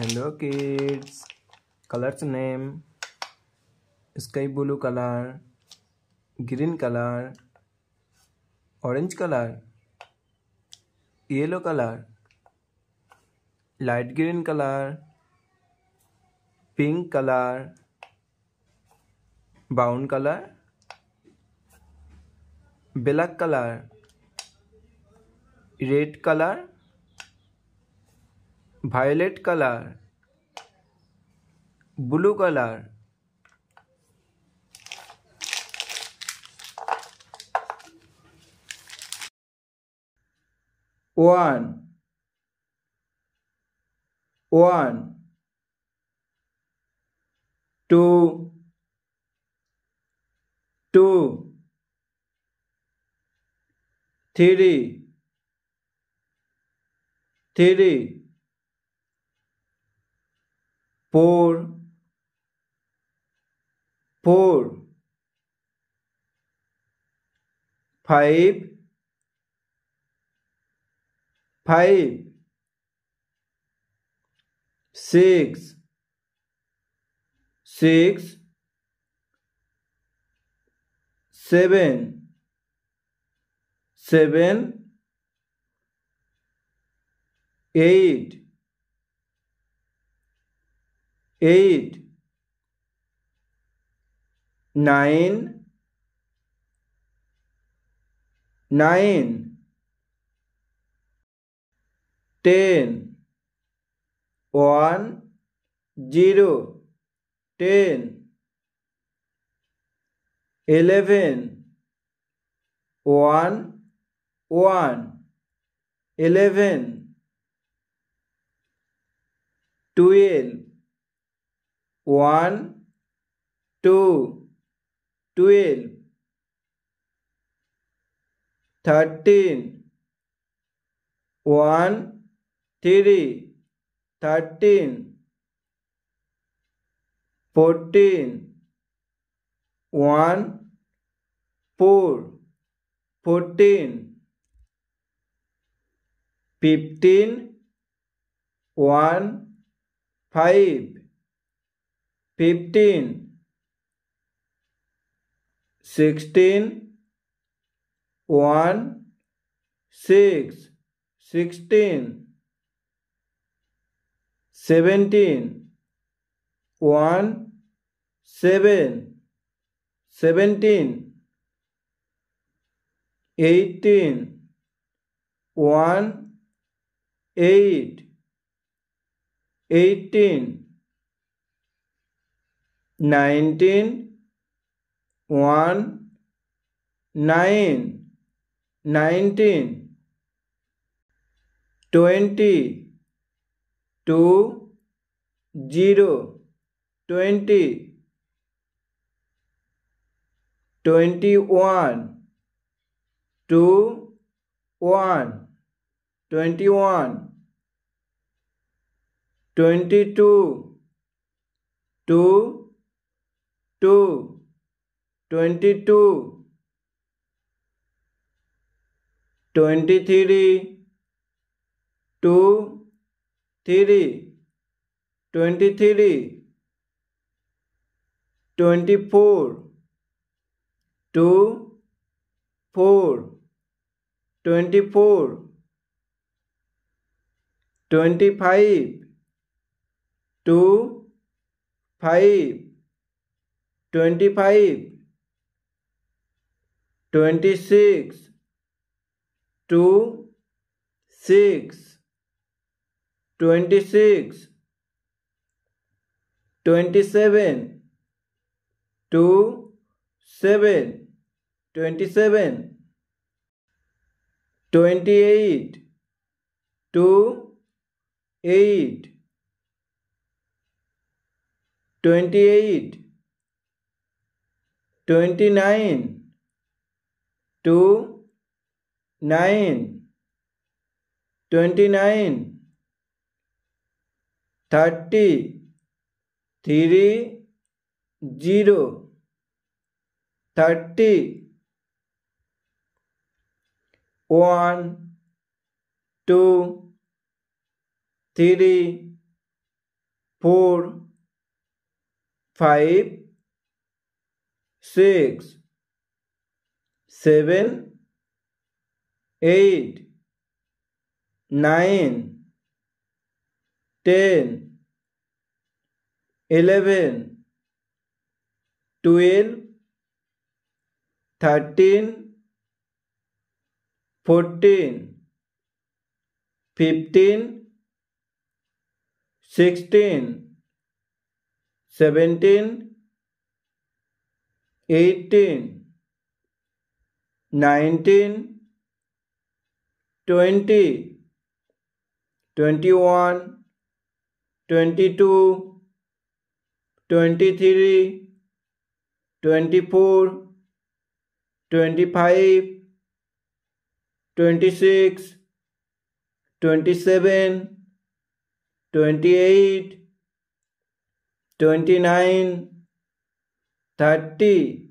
hello kids colours name sky blue colour green colour orange colour yellow colour light green colour pink colour brown colour black colour red colour violet colour blue colour one one two two three three four four five five six six seven seven eight eight nine nine ten one zero ten eleven one one eleven twelve one two twelve thirteen one three thirteen fourteen one four fourteen fifteen one five 15 16 1 6 16 17 1 7 17 18 1 8 18 nineteen one nine nineteen twenty two zero twenty twenty one two one twenty one twenty two two two, twenty-two, twenty-three, two, three, twenty-three, twenty-four, two, four, twenty-four, twenty-five, two, five twenty five, twenty six, two, six, twenty six, twenty seven, two, seven, twenty seven, twenty eight, two, eight, twenty eight twenty nine two nine twenty nine thirty three zero thirty one two three four five six, seven, eight, nine, ten, eleven, twelve, thirteen, fourteen, fifteen, sixteen, seventeen eighteen, nineteen, twenty, twenty-one, twenty-two, twenty-three, twenty-four, twenty-five, twenty-six, twenty-seven, twenty-eight, twenty-nine thirty